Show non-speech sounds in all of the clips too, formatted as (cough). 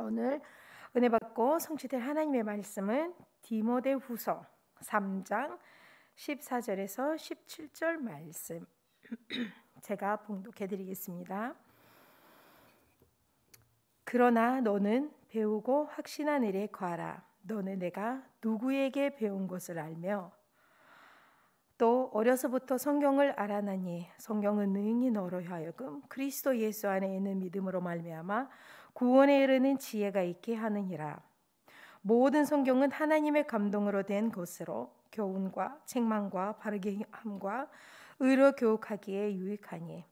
오늘 은혜 받고 성취될 하나님의 말씀은 디모데 후서 3장 14절에서 17절 말씀 (clears throat) 제가 봉독해 드리겠습니다. 그러나 너는 배우고 확신한 일에 과하라. 너는 내가 누구에게 배운 것을 알며 또 어려서부터 성경을 알아나니 성경은 능히 너로 하여금 그리스도 예수 안에 있는 믿음으로 말미암아 구원에 이르는 지혜가 있게 하느니라. 모든 성경은 하나님의 감동으로 된 것으로 교훈과 책망과 바르게 함과 의로 교육하기에 유익하니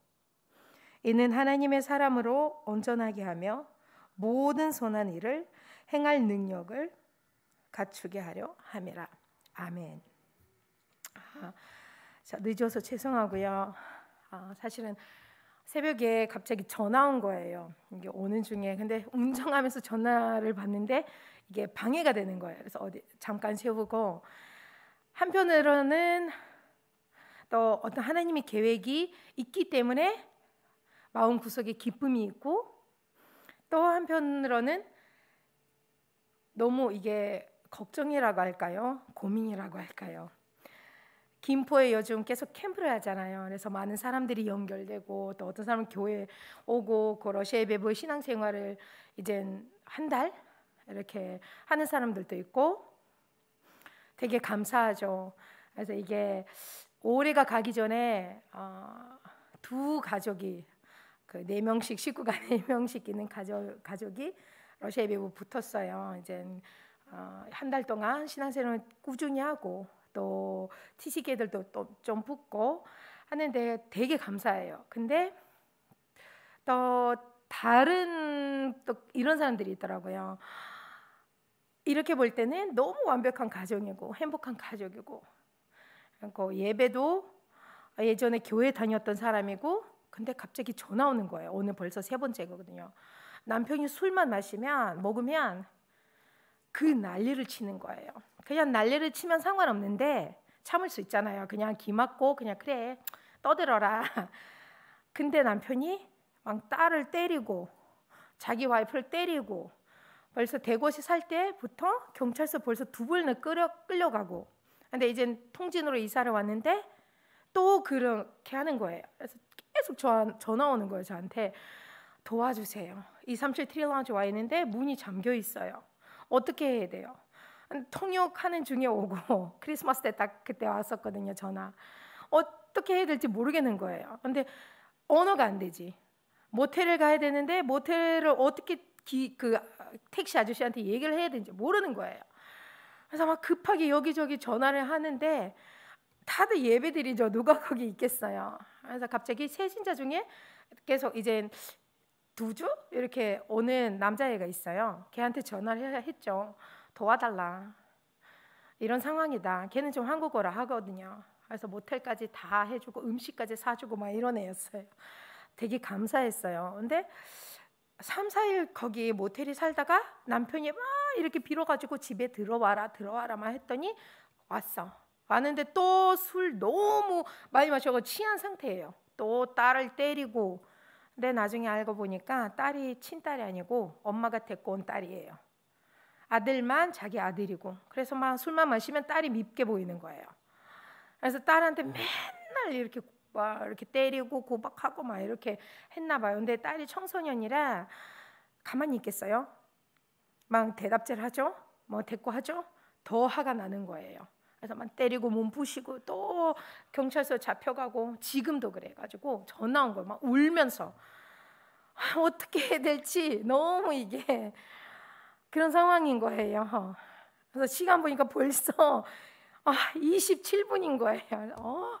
이는 하나님의 사람으로 온전하게 하며 모든 선한 일을 행할 능력을 갖추게 하려 함이라. 아멘. 아, 자, 늦어서 죄송하고요. 아, 사실은 새벽에 갑자기 전화 온 거예요. 이게 오는 중에 근데 운전하면서 전화를 받는데 이게 방해가 되는 거예요. 그래서 어디 잠깐 세우고 한편으로는 또 어떤 하나님의 계획이 있기 때문에 마음 구석에 기쁨이 있고 또 한편으로는 너무 이게 걱정이라고 할까요? 고민이라고 할까요? 김포에 요즘 계속 캠프를 하잖아요. 그래서 많은 사람들이 연결되고 또 어떤 사람은 교회 오고 그 러시아의 배부 신앙생활을 이제 한달 이렇게 하는 사람들도 있고 되게 감사하죠. 그래서 이게 올해가 가기 전에 어, 두 가족이 그 네 명씩 식구가 (laughs) 네 명씩 있는 가족 가족이 러시아의 배부 붙었어요. 이제 어, 한달 동안 신앙생활을 꾸준히 하고 또지시계들도또좀 붙고 하는데 되게 감사해요. 근데 또 다른 또 이런 사람들이 있더라고요. 이렇게 볼 때는 너무 완벽한 가정이고 행복한 가족이고 그 예배도 예전에 교회 다녔던 사람이고 근데 갑자기 전화 오는 거예요. 오늘 벌써 세 번째거든요. 남편이 술만 마시면 먹으면 그 난리를 치는 거예요. 그냥 난리를 치면 상관없는데 참을 수 있잖아요. 그냥 기 맞고 그냥 그래 떠들어라. (laughs) 근데 남편이 막 딸을 때리고 자기 와이프를 때리고 벌써 대고시 살 때부터 경찰서 벌써 두 번을 끌려 끌려가고 근데 이제 통진으로 이사를 왔는데 또 그렇게 하는 거예요. 그래서 계속 전화 오는 거예요 저한테 도와주세요. 이3 7 트릴라운지 와 있는데 문이 잠겨 있어요. 어떻게 해야 돼요? 통역하는 중에 오고 (laughs) 크리스마스 때 딱 그때 왔었거든요 전화 어떻게 해야 될지 모르겠는 거예요 근데 언어가 안 되지 모텔을 가야 되는데 모텔을 어떻게 기, 그 택시 아저씨한테 얘기를 해야 되는지 모르는 거예요 그래서 막 급하게 여기저기 전화를 하는데 다들 예배들이죠 누가 (laughs) 거기 있겠어요 그래서 갑자기 세신자 중에 계속 이제 두주 이렇게 오는 남자애가 있어요 걔한테 전화를 했죠 도와달라. 이런 상황이다. 걔는 좀 한국어라 하거든요. 그래서 모텔까지 다 해주고 음식까지 사주고 막 이런 애였어요. 되게 감사했어요. 근데 3, 4일 거기 모텔이 살다가 남편이 막 이렇게 빌어가지고 집에 들어와라 들어와라만 했더니 왔어. 왔는데 또 술 너무 많이 마셔서 취한 상태예요. 또 딸을 때리고 근데 나중에 알고 보니까 딸이 친딸이 아니고 엄마가 데리고 온 딸이에요. 아들만 자기 아들이고 그래서 막 술만 마시면 딸이 밉게 보이는 거예요. 그래서 딸한테 맨날 이렇게 막 이렇게 때리고 고박하고 막 이렇게 했나 봐요. 근데 딸이 청소년이라 가만히 있겠어요? 막 대답질 하죠. 뭐 대꾸 하죠. 더 화가 나는 거예요. 그래서 막 때리고 몸 부시고 또 경찰서 잡혀가고 지금도 그래가지고 전화 온 거예요. 막 울면서 아, 어떻게 해야 될지 너무 이게 그런 상황인 거예요. 그래서 시간 보니까 벌써 27분인 아, 거예요. 어,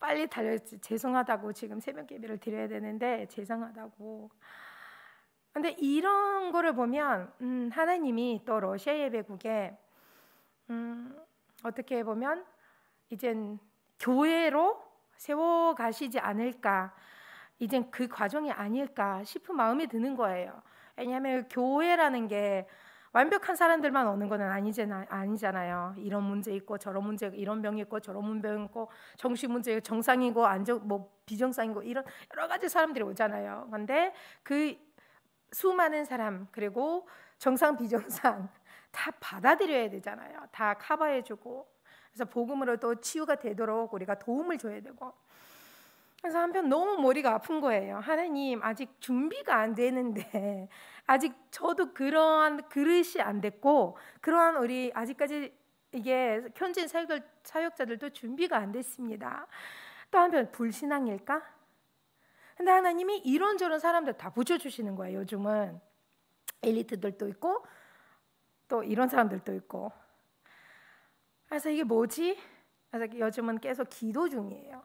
빨리 달려 죄송하다고 지금 새벽 예배를 드려야 되는데 죄송하다고. 근데 이런 거를 보면 음, 하나님이 또 러시아 예배국에 음, 어떻게 보면 이젠 교회로 세워 가시지 않을까, 이젠 그 과정이 아닐까 싶은 마음이 드는 거예요. 왜냐하면 교회라는 게 완벽한 사람들만 오는 거는 아니잖아요. 이런 문제 있고 저런 문제 이런 병이 있고 저런 문병 있고 정신 문제 정상이고 안정 뭐 비정상이고 이런 여러 가지 사람들이 오잖아요. 그런데 그 수많은 사람 그리고 정상 비정상 (laughs) 다 받아들여야 되잖아요. 다 커버해주고 그래서 복음으로 또 치유가 되도록 우리가 도움을 줘야 되고 그래서 한편 너무 머리가 아픈 거예요. 하나님 아직 준비가 안 되는데 (laughs) 아직 저도 그러한 그릇이 안 됐고 그러한 우리 아직까지 이게 현지 사역을, 사역자들도 준비가 안 됐습니다. 또 한편 불신앙일까? 근데 하나님이 이런저런 사람들 다 붙여주시는 거예요. 요즘은 엘리트들도 있고 또 이런 사람들도 있고. 그래서 이게 뭐지? 그래서 요즘은 계속 기도 중이에요.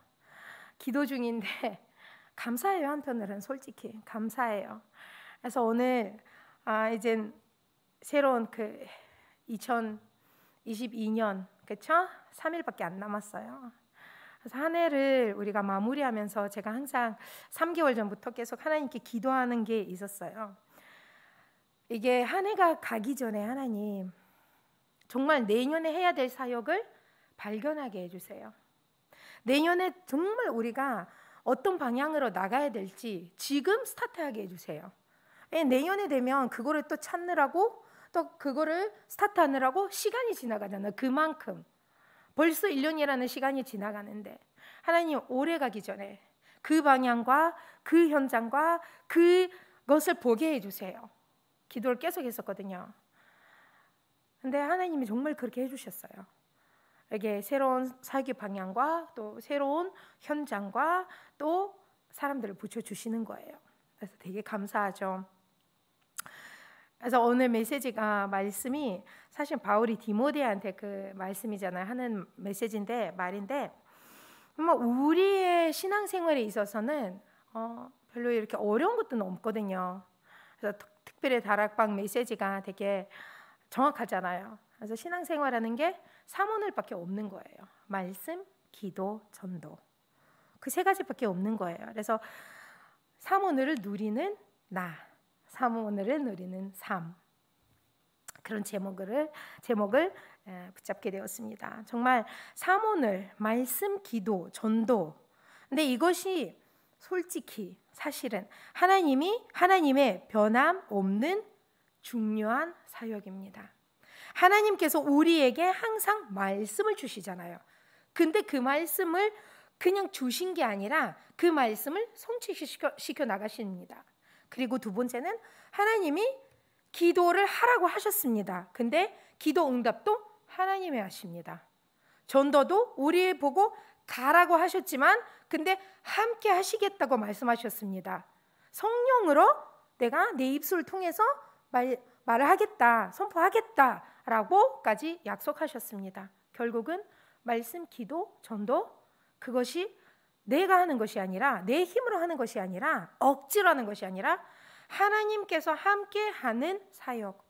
기도 중인데 (laughs) 감사해요 한편으로는 솔직히 감사해요. 그래서 오늘 아 이제 새로운 그 2022년 그쵸? 3일밖에 안 남았어요. 그래서 한 해를 우리가 마무리하면서 제가 항상 3개월 전부터 계속 하나님께 기도하는 게 있었어요. 이게 한 해가 가기 전에 하나님 정말 내년에 해야 될 사역을 발견하게 해주세요. 내년에 정말 우리가 어떤 방향으로 나가야 될지 지금 스타트하게 해주세요. 예, 내년에 되면 그거를 또 찾느라고 또 그거를 스타트하느라고 시간이 지나가잖아. 그만큼 벌써 1년이라는 시간이 지나가는데 하나님 오래 가기 전에 그 방향과 그 현장과 그것을 보게 해주세요. 기도를 계속 했었거든요. 근데 하나님이 정말 그렇게 해주셨어요. 이게 새로운 사교 방향과 또 새로운 현장과 또 사람들을 붙여 주시는 거예요. 그래서 되게 감사하죠. 그래서 오늘 메시지가 말씀이 사실 바울이 디모데한테 그 말씀이잖아요. 하는 메시지인데 말인데 뭐 우리의 신앙생활에 있어서는 어, 별로 이렇게 어려운 것도 없거든요. 그래서 특별히 다락방 메시지가 되게 정확하잖아요. 그래서 신앙생활하는 게사모을밖에 없는 거예요. 말씀, 기도, 전도. 그 세 가지밖에 없는 거예요. 그래서 사모을 누리는 나, 사모을 누리는 삶. 그런 제목을 제목을 붙잡게 되었습니다. 정말 사모늘, 말씀, 기도, 전도. 근데 이것이 솔직히 사실은 하나님이 하나님의 변함 없는 중요한 사역입니다. 하나님께서 우리에게 항상 말씀을 주시잖아요. 근데 그 말씀을 그냥 주신 게 아니라 그 말씀을 성취시켜 시켜 나가십니다. 그리고 두 번째는 하나님이 기도를 하라고 하셨습니다. 근데 기도 응답도 하나님이 하십니다. 전도도 우리를 보고 가라고 하셨지만 근데 함께 하시겠다고 말씀하셨습니다. 성령으로 내가 내 입술을 통해서 말, 말을 하겠다, 선포하겠다 라고까지 약속하셨습니다. 결국은 말씀, 기도, 전도 그것이 내가 하는 것이 아니라 내 힘으로 하는 것이 아니라 억지로 하는 것이 아니라 하나님께서 함께 하는 사역,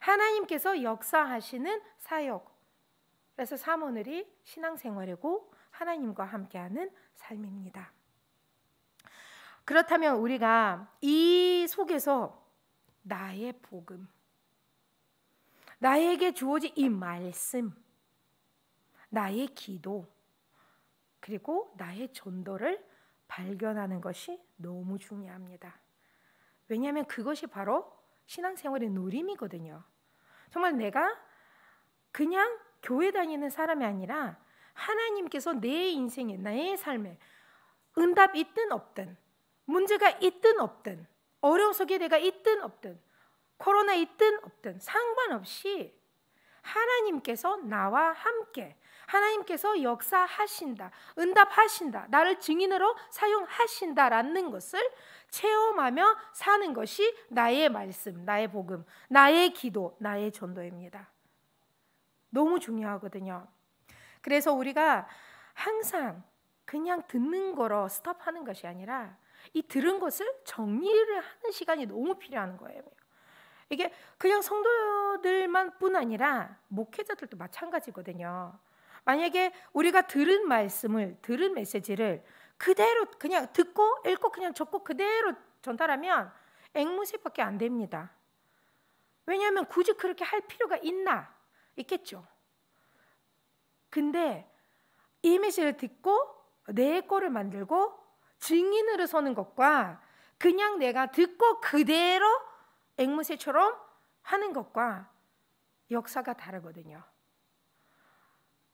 하나님께서 역사하시는 사역. 그래서 사모늘이 신앙생활이고 하나님과 함께하는 삶입니다. 그렇다면 우리가 이 속에서 나의 복음, 나에게 주어진 이 말씀, 나의 기도, 그리고 나의 전도를 발견하는 것이 너무 중요합니다. 왜냐하면 그것이 바로 신앙생활의 노림이거든요 정말 내가 그냥 교회 다니는 사람이 아니라 하나님께서 내 인생에 나의 삶에 응답 있든 없든 문제가 있든 없든 어려움 속에 내가 있든 없든 코로나 있든 없든 상관없이 하나님께서 나와 함께 하나님께서 역사하신다, 응답하신다, 나를 증인으로 사용하신다라는 것을 체험하며 사는 것이 나의 말씀, 나의 복음, 나의 기도, 나의 전도입니다. 너무 중요하거든요. 그래서 우리가 항상 그냥 듣는 거로 스톱하는 것이 아니라 이 들은 것을 정리를 하는 시간이 너무 필요한 거예요. 이게 그냥 성도들만뿐 아니라 목회자들도 마찬가지거든요. 만약에 우리가 들은 말씀을 들은 메시지를 그대로 그냥 듣고 읽고 그냥 적고 그대로 전달하면 앵무새밖에 안 됩니다. 왜냐하면 굳이 그렇게 할 필요가 있나 있겠죠. 근데 이 메시지를 듣고 내 거를 만들고 증인으로 서는 것과 그냥 내가 듣고 그대로 앵무새처럼 하는 것과 역사가 다르거든요.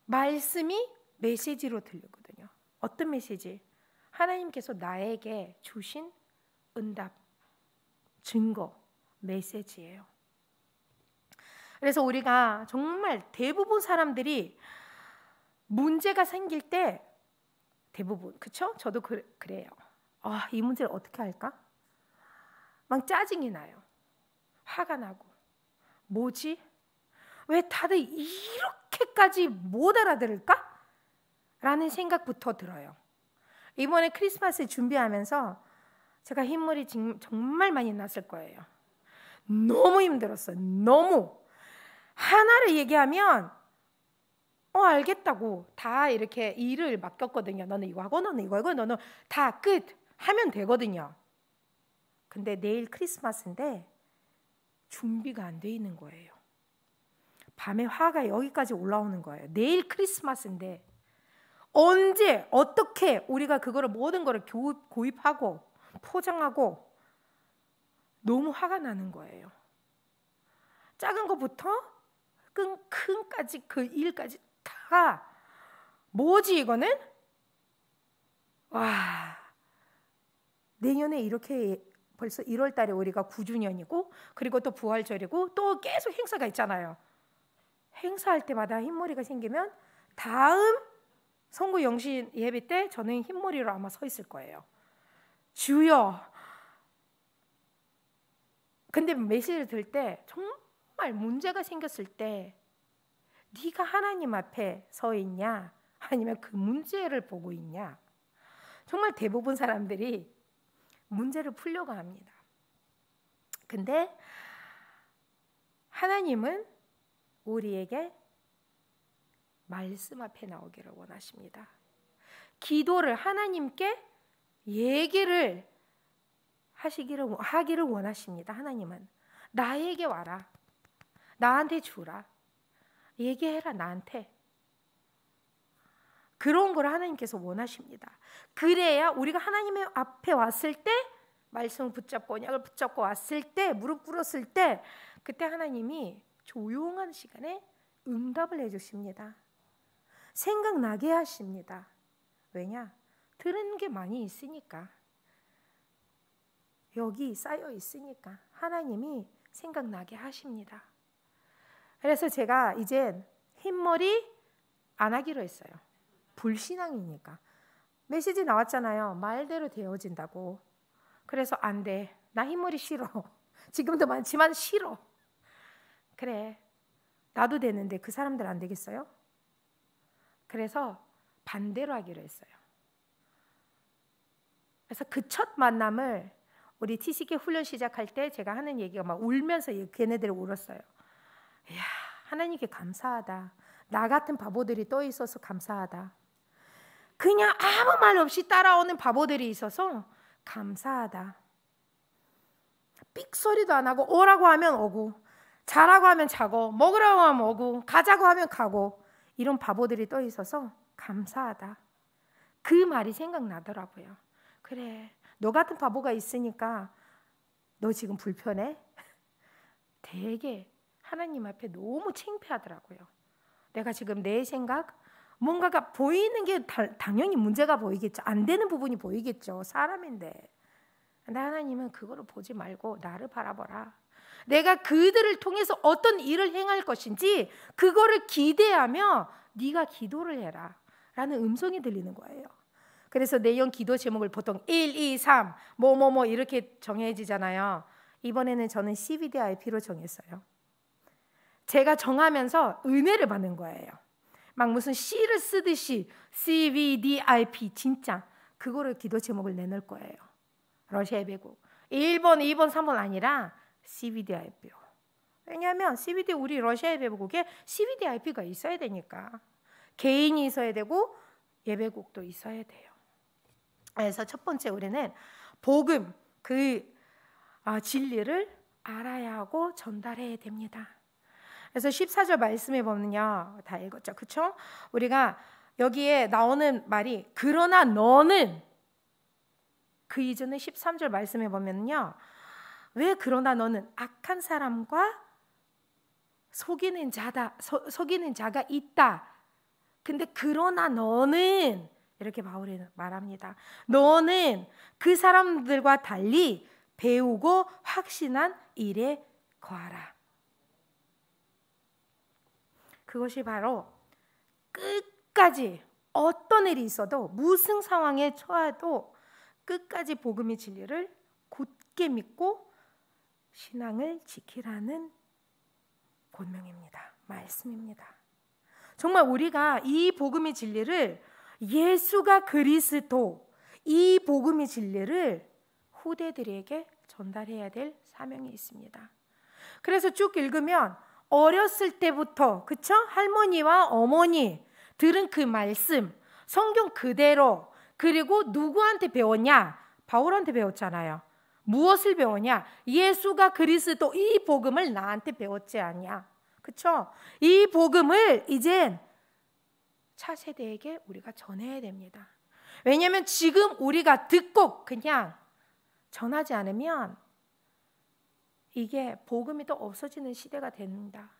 말씀이 메시지로 들리거든요. 어떤 메시지? 하나님께서 나에게 주신 응답, 증거, 메시지예요. 그래서 우리가 정말 대부분 사람들이 문제가 생길 때 대부분 그쵸? 저도 그, 그래요. 아, 이 문제를 어떻게 할까? 막 짜증이 나요. 화가 나고 뭐지? 왜 다들 이렇게까지 못 알아들을까? 라는 생각부터 들어요. 이번에 크리스마스 준비하면서 제가 흰물이 정말 많이 났을 거예요. 너무 힘들었어요. 너무. 하나를 얘기하면 어 알겠다고 다 이렇게 일을 맡겼거든요. 너는 이거 하고 너는 이거 하고 너는 다 끝 하면 되거든요. 근데 내일 크리스마스인데 준비가 안 돼 있는 거예요. 밤에 화가 여기까지 올라오는 거예요. 내일 크리스마스인데 언제 어떻게 우리가 그거를 모든 거를 교입, 고입하고 포장하고 너무 화가 나는 거예요. 작은 것부터 큰 큰까지 그 일까지 다 뭐지 이거는 와 내년에 이렇게 벌써 1월 달에 우리가 9주년이고 그리고 또 부활절이고 또 계속 행사가 있잖아요. 행사할 때마다 흰머리가 생기면 다음 선구 영신 예배 때 저는 흰머리로 아마 서 있을 거예요. 주여. 근데 메시지를 들때 정말 문제가 생겼을 때 네가 하나님 앞에 서 있냐? 아니면 그 문제를 보고 있냐? 정말 대부분 사람들이 문제를 풀려고 합니다. 근데 하나님은 우리에게 말씀 앞에 나오기를 원하십니다. 기도를 하나님께 얘기를 하시기를 하기를 원하십니다. 하나님은 나에게 와라. 나한테 주라. 얘기해라 나한테. 그런 걸 하나님께서 원하십니다. 그래야 우리가 하나님의 앞에 왔을 때 말씀을 붙잡고 언약을 붙잡고 왔을 때 무릎 꿇었을 때 그때 하나님이 조용한 시간에 응답을 해 주십니다. 생각나게 하십니다. 왜냐? 들은 게 많이 있으니까. 여기 쌓여 있으니까 하나님이 생각나게 하십니다. 그래서 제가 이젠 흰머리 안 하기로 했어요. 불신앙이니까. 메시지 나왔잖아요. 말대로 되어진다고. 그래서 안 돼. 나 흰머리 싫어. (laughs) 지금도 많지만 싫어. 그래. 나도 되는데 그 사람들 안 되겠어요? 그래서 반대로 하기로 했어요. 그래서 그 첫 만남을 우리 TCK 훈련 시작할 때 제가 하는 얘기가 막 울면서 걔네들이 울었어요. 이야, 하나님께 감사하다. 나 같은 바보들이 떠 있어서 감사하다. 그냥 아무 말 없이 따라오는 바보들이 있어서 감사하다. 삑 소리도 안 하고 오라고 하면 오고 자라고 하면 자고 먹으라고 하면 오고 가자고 하면 가고 이런 바보들이 떠 있어서 감사하다. 그 말이 생각나더라고요. 그래, 너 같은 바보가 있으니까 너 지금 불편해? 되게 하나님 앞에 너무 창피하더라고요. 내가 지금 내 생각, 뭔가가 보이는 게 다, 당연히 문제가 보이겠죠. 안 되는 부분이 보이겠죠. 사람인데. 근데 하나님은 그거를 보지 말고 나를 바라보라. 내가 그들을 통해서 어떤 일을 행할 것인지 그거를 기대하며 네가 기도를 해라. 라는 음성이 들리는 거예요. 그래서 내용 기도 제목을 보통 1, 2, 3, 뭐, 뭐, 뭐 이렇게 정해지잖아요. 이번에는 저는 CBDIP로 정했어요. 제가 정하면서 은혜를 받는 거예요. 막 무슨 C를 쓰듯이 CVDIP 진짜 그거를 기도 제목을 내놓을 거예요. 러시아 배구 1번, 2번, 3번 아니라 CVDIP요. 왜냐하면 CVD 우리 러시아 예배국에 CVDIP가 있어야 되니까 개인이 있어야 되고 예배국도 있어야 돼요. 그래서 첫 번째 우리는 복음 그 아, 진리를 알아야 하고 전달해야 됩니다. 그래서 14절 말씀해 보면요. 다 읽었죠. 그렇죠? 우리가 여기에 나오는 말이 그러나 너는 그 이전에 13절 말씀해 보면요. 왜 그러나 너는 악한 사람과 속이는 자다. 소, 속이는 자가 있다. 근데 그러나 너는 이렇게 바울이 말합니다. 너는 그 사람들과 달리 배우고 확신한 일에 거하라. 그것이 바로 끝까지 어떤 일이 있어도 무슨 상황에 처해도 끝까지 복음의 진리를 굳게 믿고 신앙을 지키라는 본명입니다. 말씀입니다. 정말 우리가 이 복음의 진리를 예수가 그리스도 이 복음의 진리를 후대들에게 전달해야 될 사명이 있습니다. 그래서 쭉 읽으면 어렸을 때부터 그쵸? 할머니와 어머니 들은 그 말씀 성경 그대로 그리고 누구한테 배웠냐? 바울한테 배웠잖아요. 무엇을 배웠냐? 예수가 그리스도 이 복음을 나한테 배웠지 않냐? 그쵸? 이 복음을 이젠 차세대에게 우리가 전해야 됩니다. 왜냐하면 지금 우리가 듣고 그냥 전하지 않으면 이게 복음이 또 없어지는 시대가 됩니다.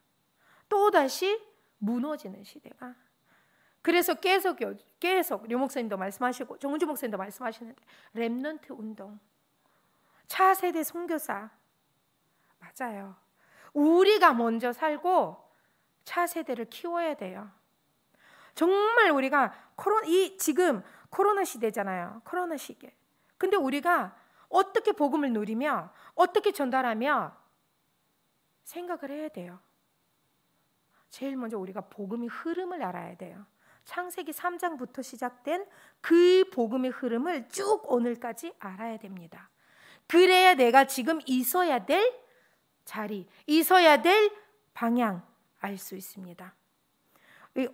또 다시 무너지는 시대가. 그래서 계속 계속 류 목사님도 말씀하시고 정은주 목사님도 말씀하시는데 렘넌트 운동, 차세대 선교사 맞아요. 우리가 먼저 살고 차세대를 키워야 돼요. 정말 우리가 코로이 지금 코로나 시대잖아요. 코로나 시대. 근데 우리가 어떻게 복음을 누리며 어떻게 전달하며 생각을 해야 돼요. 제일 먼저 우리가 복음의 흐름을 알아야 돼요. 창세기 3장부터 시작된 그 복음의 흐름을 쭉 오늘까지 알아야 됩니다. 그래야 내가 지금 있어야 될 자리, 있어야 될 방향 알 수 있습니다.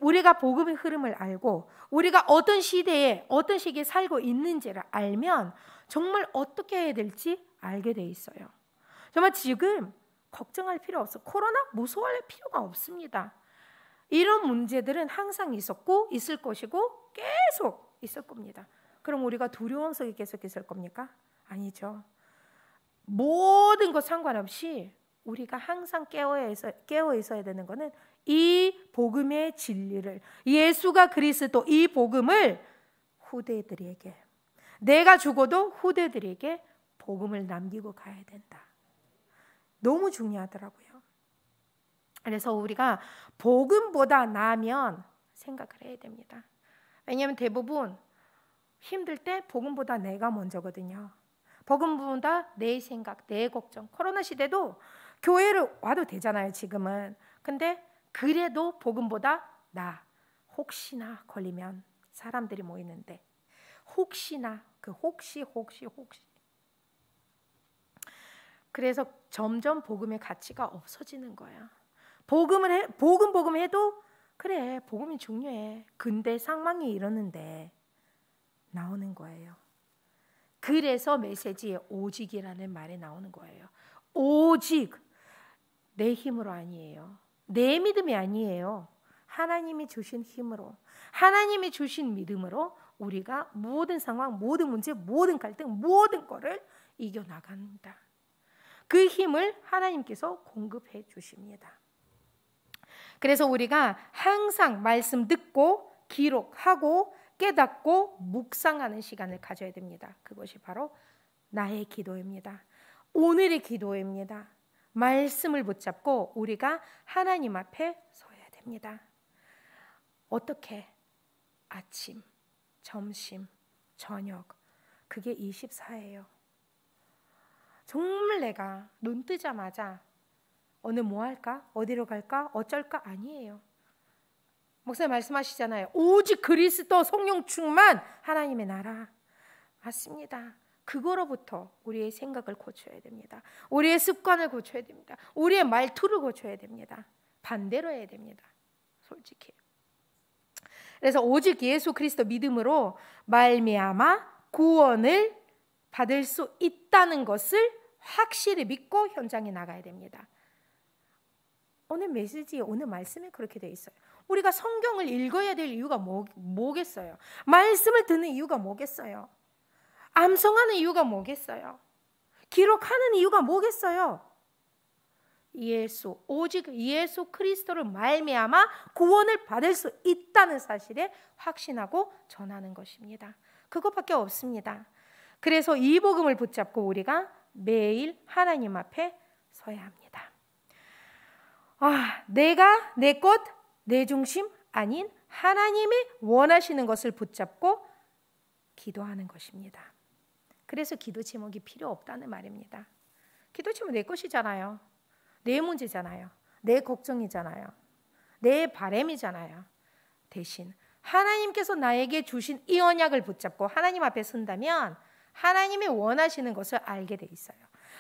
우리가 복음의 흐름을 알고 우리가 어떤 시대에 어떤 시기에 살고 있는지를 알면 정말 어떻게 해야 될지 알게 돼 있어요. 정말 지금 걱정할 필요 없어. 코로나 무서워할 필요가 없습니다. 이런 문제들은 항상 있었고 있을 것이고 계속 있을 겁니다. 그럼 우리가 두려움 속에 계속 있을 겁니까? 아니죠. 모든 것 상관없이 우리가 항상 깨어 깨어 있어야 되는 것은 이 복음의 진리를 예수가 그리스도 이 복음을 후대들에게 내가 죽어도 후대들에게 복음을 남기고 가야 된다. 너무 중요하더라고요. 그래서 우리가 복음보다 나면 생각을 해야 됩니다. 왜냐하면 대부분 힘들 때 복음보다 내가 먼저거든요. 복음보다 내 생각, 내 걱정. 코로나 시대도 교회를 와도 되잖아요, 지금은. 근데 그래도 복음보다 나. 혹시나 걸리면 사람들이 모이는데 혹시나 그 혹시 혹시 혹시 그래서 점점 복음의 가치가 없어지는 거야. 복음을 해, 복음 복음 해도 그래 복음이 중요해. 근데 상황이 이러는데 나오는 거예요. 그래서 메시지에 오직이라는 말이 나오는 거예요. 오직 내 힘으로 아니에요. 내 믿음이 아니에요. 하나님이 주신 힘으로, 하나님이 주신 믿음으로 우리가 모든 상황, 모든 문제, 모든 갈등, 모든 거를 이겨 나간다. 그 힘을 하나님께서 공급해 주십니다. 그래서 우리가 항상 말씀 듣고 기록하고 깨닫고 묵상하는 시간을 가져야 됩니다. 그것이 바로 나의 기도입니다. 오늘의 기도입니다. 말씀을 붙잡고 우리가 하나님 앞에 서야 됩니다. 어떻게 아침 점심, 저녁, 그게 24예요. 정말 내가 눈 뜨자마자 오늘 뭐 할까? 어디로 갈까? 어쩔까? 아니에요. 목사님 말씀하시잖아요. 오직 그리스도 성령 충만 하나님의 나라. 맞습니다. 그거로부터 우리의 생각을 고쳐야 됩니다. 우리의 습관을 고쳐야 됩니다. 우리의 말투를 고쳐야 됩니다. 반대로 해야 됩니다. 솔직히. 그래서 오직 예수 그리스도 믿음으로 말미암아 구원을 받을 수 있다는 것을 확실히 믿고 현장에 나가야 됩니다. 오늘 메시지 오늘 말씀에 그렇게 돼 있어요. 우리가 성경을 읽어야 될 이유가 뭐, 뭐겠어요? 말씀을 듣는 이유가 뭐겠어요? 암송하는 이유가 뭐겠어요? 기록하는 이유가 뭐겠어요? 예수 오직 예수 그리스도를 말미암아 구원을 받을 수 있다는 사실에 확신하고 전하는 것입니다. 그것밖에 없습니다. 그래서 이 복음을 붙잡고 우리가 매일 하나님 앞에 서야 합니다. 아, 내가 내 것, 내 중심 아닌 하나님이 원하시는 것을 붙잡고 기도하는 것입니다. 그래서 기도 제목이 필요 없다는 말입니다. 기도 제목 내 것이잖아요. 내 문제잖아요. 내 걱정이잖아요. 내 바램이잖아요. 대신 하나님께서 나에게 주신 이 언약을 붙잡고 하나님 앞에 선다면 하나님이 원하시는 것을 알게 돼 있어요.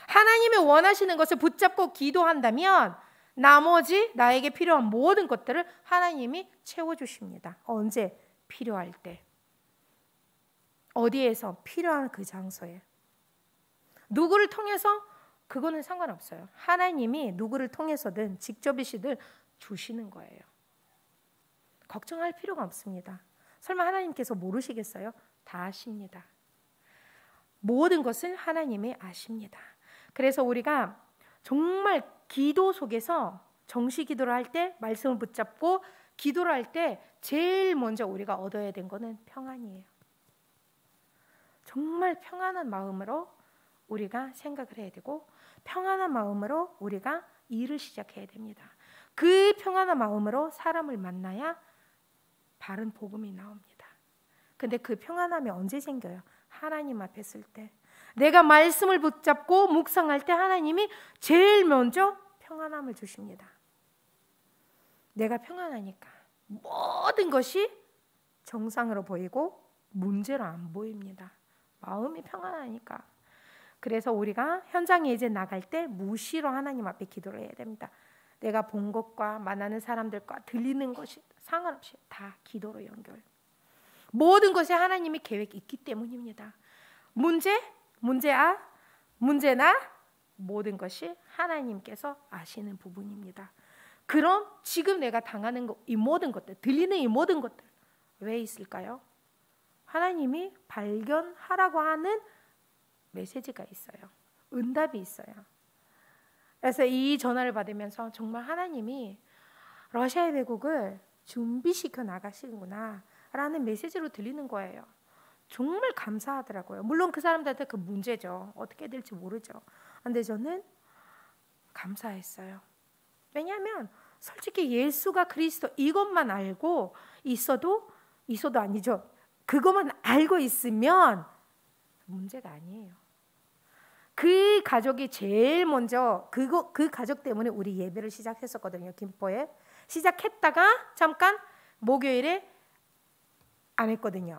하나님이 원하시는 것을 붙잡고 기도한다면 나머지 나에게 필요한 모든 것들을 하나님이 채워주십니다. 언제? 필요할 때. 어디에서? 필요한 그 장소에. 누구를 통해서? 그거는 상관없어요. 하나님이 누구를 통해서든 직접이시든 주시는 거예요. 걱정할 필요가 없습니다. 설마 하나님께서 모르시겠어요? 다 아십니다. 모든 것을 하나님이 아십니다. 그래서 우리가 정말 기도 속에서 정시 기도를 할 때 말씀을 붙잡고 기도를 할 때 제일 먼저 우리가 얻어야 된 거는 평안이에요. 정말 평안한 마음으로 우리가 생각을 해야 되고 평안한 마음으로 우리가 일을 시작해야 됩니다. 그 평안한 마음으로 사람을 만나야 바른 복음이 나옵니다. 근데 그 평안함이 언제 생겨요? 하나님 앞에 있을 때. 내가 말씀을 붙잡고 묵상할 때 하나님이 제일 먼저 평안함을 주십니다. 내가 평안하니까 모든 것이 정상으로 보이고 문제로 안 보입니다. 마음이 평안하니까 그래서 우리가 현장에 이제 나갈 때 무시로 하나님 앞에 기도를 해야 됩니다. 내가 본 것과 만나는 사람들과 들리는 것이 상관없이 다 기도로 연결. 모든 것에 하나님의 계획 있기 때문입니다. 문제, 문제아, 문제나 모든 것이 하나님께서 아시는 부분입니다. 그럼 지금 내가 당하는 이 모든 것들, 들리는 이 모든 것들 왜 있을까요? 하나님이 발견하라고 하는 메시지가 있어요. 응답이 있어요. 그래서 이 전화를 받으면서 정말 하나님이 러시아의 대국을 준비시켜 나가시는구나라는 메시지로 들리는 거예요. 정말 감사하더라고요. 물론 그 사람들한테 그 문제죠. 어떻게 될지 모르죠. 근데 저는 감사했어요. 왜냐하면 솔직히 예수가 그리스도 이것만 알고 있어도 있어도 아니죠. 그것만 알고 있으면 문제가 아니에요. 그 가족이 제일 먼저 그거 그 가족 때문에 우리 예배를 시작했었거든요. 김포에 시작했다가 잠깐 목요일에 안 했거든요.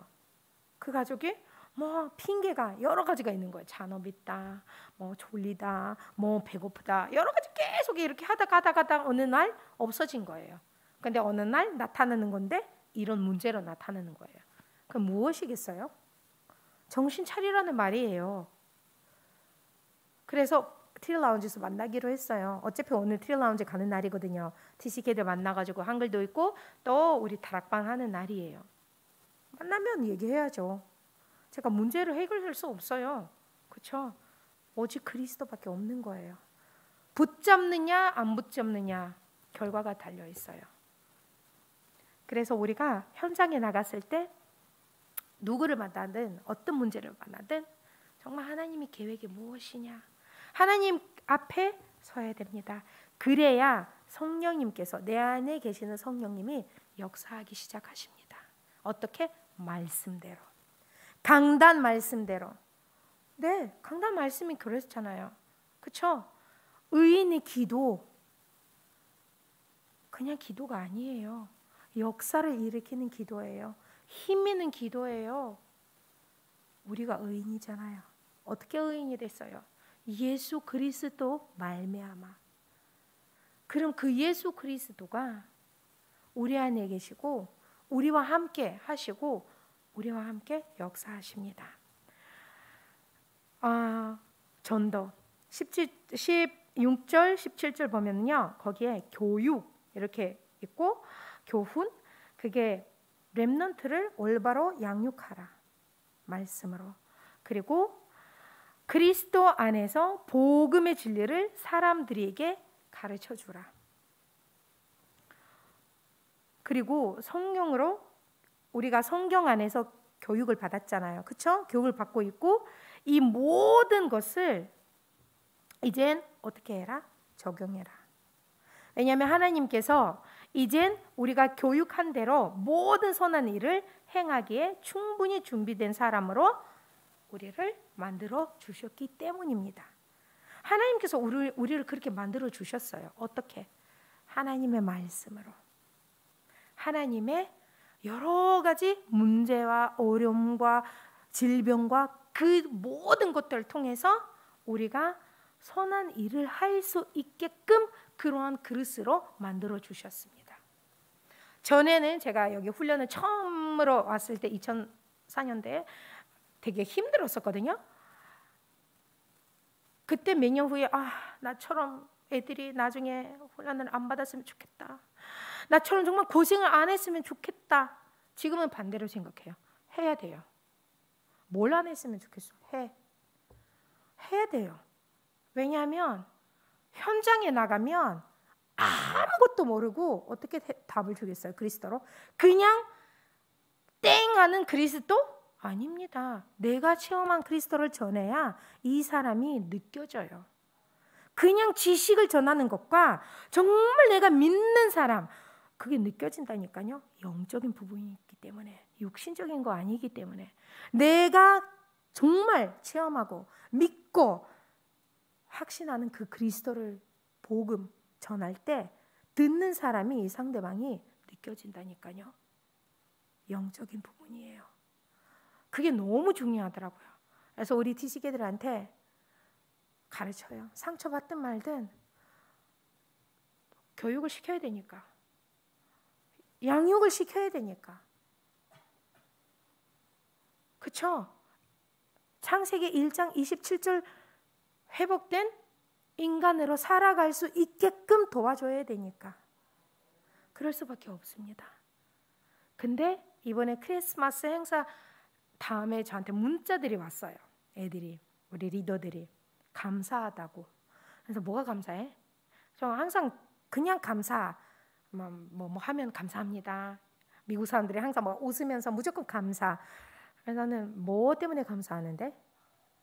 그 가족이 뭐 핑계가 여러 가지가 있는 거예요. 잔업 있다, 뭐 졸리다, 뭐 배고프다, 여러 가지 계속 이렇게 하다가 하다가 하다 어느 날 없어진 거예요. 근데 어느 날 나타나는 건데 이런 문제로 나타나는 거예요. 그럼 무엇이겠어요? 정신 차리라는 말이에요. 그래서 트리 라운지에서 만나기로 했어요. 어차피 오늘 트리 라운지 가는 날이거든요. TCK들 만나가지고 한글도 있고 또 우리 다락방 하는 날이에요. 만나면 얘기해야죠. 제가 문제를 해결할 수 없어요. 그렇죠? 오직 그리스도밖에 없는 거예요. 붙잡느냐 안 붙잡느냐 결과가 달려 있어요. 그래서 우리가 현장에 나갔을 때 누구를 만나든 어떤 문제를 만나든 정말 하나님이 계획이 무엇이냐 하나님 앞에 서야 됩니다. 그래야 성령님께서 내 안에 계시는 성령님이 역사하기 시작하십니다. 어떻게 말씀대로 강단 말씀대로 네 강단 말씀이 그랬잖아요. 그렇죠? 의인의 기도 그냥 기도가 아니에요. 역사를 일으키는 기도예요. 힘 있는 기도예요. 우리가 의인이잖아요. 어떻게 의인이 됐어요? 예수 그리스도 말미암아. 그럼 그 예수 그리스도가 우리 안에 계시고 우리와 함께 하시고 우리와 함께 역사하십니다. 아, 전도 17, 16절 17절 보면요. 거기에 교육 이렇게 있고 교훈 그게 렘넌트를 올바로 양육하라 말씀으로 그리고 그리스도 안에서 복음의 진리를 사람들에게 가르쳐 주라. 그리고 성령으로 우리가 성경 안에서 교육을 받았잖아요. 그렇죠? 교육을 받고 있고 이 모든 것을 이젠 어떻게 해라? 적용해라. 왜냐하면 하나님께서 이젠 우리가 교육한 대로 모든 선한 일을 행하기에 충분히 준비된 사람으로 우리를 만들어 주셨기 때문입니다. 하나님께서 우리, 우리를 그렇게 만들어 주셨어요. 어떻게? 하나님의 말씀으로. 하나님의 여러 가지 문제와 어려움과 질병과 그 모든 것들을 통해서 우리가 선한 일을 할 수 있게끔 그러한 그릇으로 만들어 주셨습니다. 전에는 제가 여기 훈련을 처음으로 왔을 때 2004년도에 되게 힘들었었거든요. 그때 몇 년 후에 아 나처럼 애들이 나중에 혼란을 안 받았으면 좋겠다. 나처럼 정말 고생을 안 했으면 좋겠다. 지금은 반대로 생각해요. 해야 돼요. 뭘 안 했으면 좋겠어? 해. 해야 돼요. 왜냐하면 현장에 나가면 아무것도 모르고 어떻게 답을 주겠어요? 그리스도로 그냥 땡 하는 그리스도 아닙니다. 내가 체험한 그리스도를 전해야 이 사람이 느껴져요. 그냥 지식을 전하는 것과 정말 내가 믿는 사람, 그게 느껴진다니까요. 영적인 부분이기 때문에, 육신적인 거 아니기 때문에. 내가 정말 체험하고 믿고 확신하는 그 그리스도를 복음 전할 때 듣는 사람이 상대방이 느껴진다니까요. 영적인 부분이에요. 그게 너무 중요하더라고요. 그래서 우리 티시계들한테 가르쳐요. 상처받든 말든 교육을 시켜야 되니까. 양육을 시켜야 되니까. 그쵸? 창세기 1장 27절 회복된 인간으로 살아갈 수 있게끔 도와줘야 되니까. 그럴 수밖에 없습니다. 근데 이번에 크리스마스 행사 다음에 저한테 문자들이 왔어요. 애들이 우리 리더들이 감사하다고. 그래서 뭐가 감사해? 저 항상 그냥 감사 뭐, 뭐, 뭐 하면 감사합니다. 미국 사람들이 항상 막 웃으면서 무조건 감사. 그래서 는뭐 때문에 감사하는데?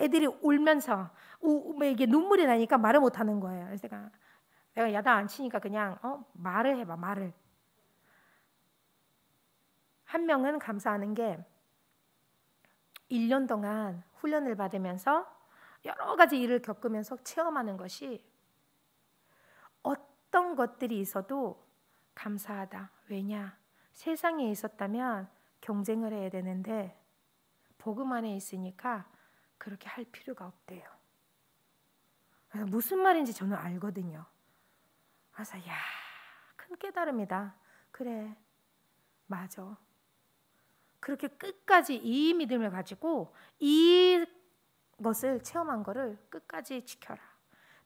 애들이 울면서 우, 뭐 이게 눈물이 나니까 말을 못 하는 거예요. 그래서 내가 내가 야단 안 치니까 그냥 어 말을 해봐 말을. 한 명은 감사하는 게 1년 동안 훈련을 받으면서 여러 가지 일을 겪으면서 체험하는 것이 어떤 것들이 있어도 감사하다. 왜냐? 세상에 있었다면 경쟁을 해야 되는데 복음 안에 있으니까 그렇게 할 필요가 없대요. 무슨 말인지 저는 알거든요. 그래서 야, 큰 깨달음이다. 그래. 맞아. 그렇게 끝까지 이 믿음을 가지고 이것을 체험한 거를 끝까지 지켜라.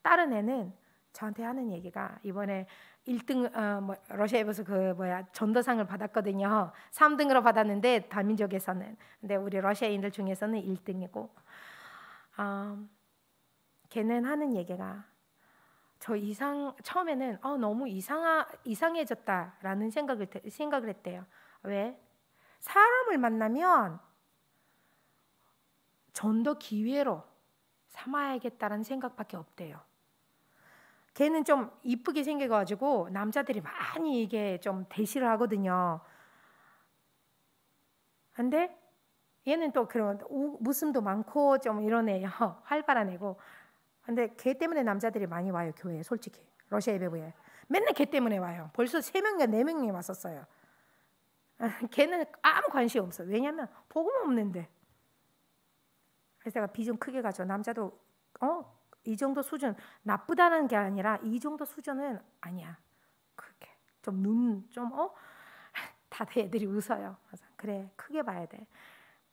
다른 애는 저한테 하는 얘기가 이번에 1등 어, 뭐, 러시아에서 그 뭐야 전도상을 받았거든요. 3등으로 받았는데 다민족에서는 근데 우리 러시아인들 중에서는 1등이고 어, 아, 걔는 하는 얘기가 저 이상 처음에는 어, 너무 이상 이상해졌다라는 생각을 생각을 했대요. 왜 사람을 만나면 전도 기회로 삼아야겠다는 생각밖에 없대요. 걔는 좀 이쁘게 생겨가지고 남자들이 많이 이게 좀 대시를 하거든요. 근데 얘는 또 그런 웃음도 많고 좀 이런 애요. 활발한 애고. 근데 걔 때문에 남자들이 많이 와요 교회에 솔직히 러시아 예배부에 맨날 걔 때문에 와요. 벌써 세 명과 네 명이 왔었어요. (laughs) 걔는 아무 관심이 없어. 왜냐면 복음 없는데. 그래서 내가 비전 크게 가져. 남자도 어? 이 정도 수준 나쁘다는 게 아니라 이 정도 수준은 아니야. 그게 좀 눈 좀 어? (laughs) 다들 애들이 웃어요. 그래서 그래 크게 봐야 돼.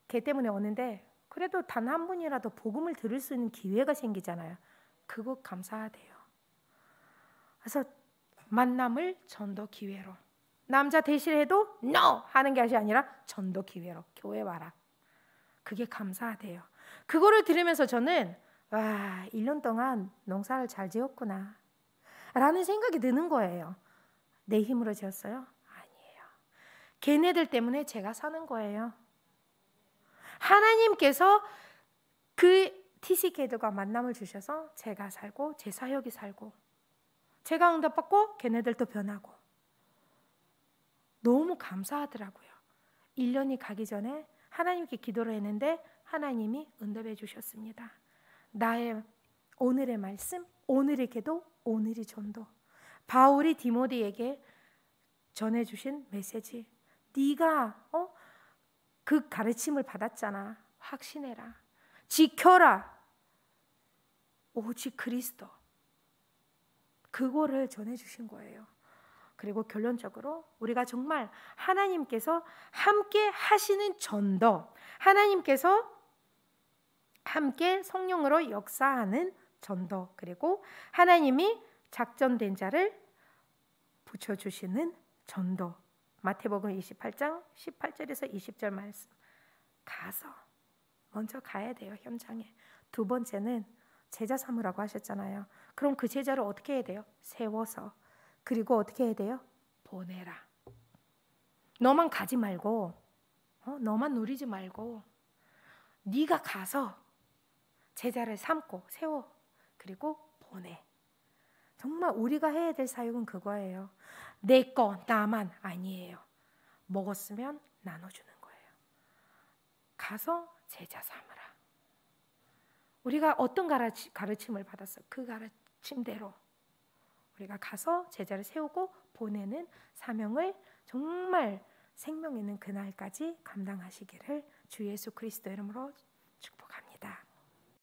걔 때문에 오는데 그래도 단 한 분이라도 복음을 들을 수 있는 기회가 생기잖아요. 그거 감사하대요. 그래서 만남을 전도 기회로. 남자 대신해도 no 하는 게 아니라 전도 기회로 교회 와라. 그게 감사하대요. 그거를 들으면서 저는 와, 1년 동안 농사를 잘 지었구나. 라는 생각이 드는 거예요. 내 힘으로 지었어요? 아니에요. 걔네들 때문에 제가 사는 거예요. 하나님께서 그 TCK들과 만남을 주셔서 제가 살고 제 사역이 살고 제가 응답받고 걔네들도 변하고 너무 감사하더라고요. 1년이 가기 전에 하나님께 기도를 했는데 하나님이 응답해 주셨습니다. 나의 오늘의 말씀, 오늘의 기도, 오늘의 전도. 바울이 디모데에게 전해 주신 메시지. 네가 어? 그 가르침을 받았잖아. 확신해라. 지켜라. 오직 그리스도. 그거를 전해 주신 거예요. 그리고 결론적으로 우리가 정말 하나님께서 함께 하시는 전도, 하나님께서 함께 성령으로 역사하는 전도, 그리고 하나님이 작전된 자를 붙여주시는 전도. 마태복음 28장 18절에서 20절 말씀. 가서 먼저 가야 돼요 현장에. 두 번째는 제자 삼으라고 하셨잖아요. 그럼 그 제자를 어떻게 해야 돼요? 세워서 그리고 어떻게 해야 돼요? 보내라. 너만 가지 말고, 어? 너만 누리지 말고, 네가 가서 제자를 삼고 세워 그리고 보내. 정말 우리가 해야 될 사역은 그거예요. 내거 나만 아니에요. 먹었으면 나눠주는 거예요. 가서 제자 삼으라. 우리가 어떤 가르침을 받았어? 그 가르침대로 우리가 가서 제자를 세우고 보내는 사명을 정말 생명 있는 그날까지 감당하시기를 주 예수 그리스도 이름으로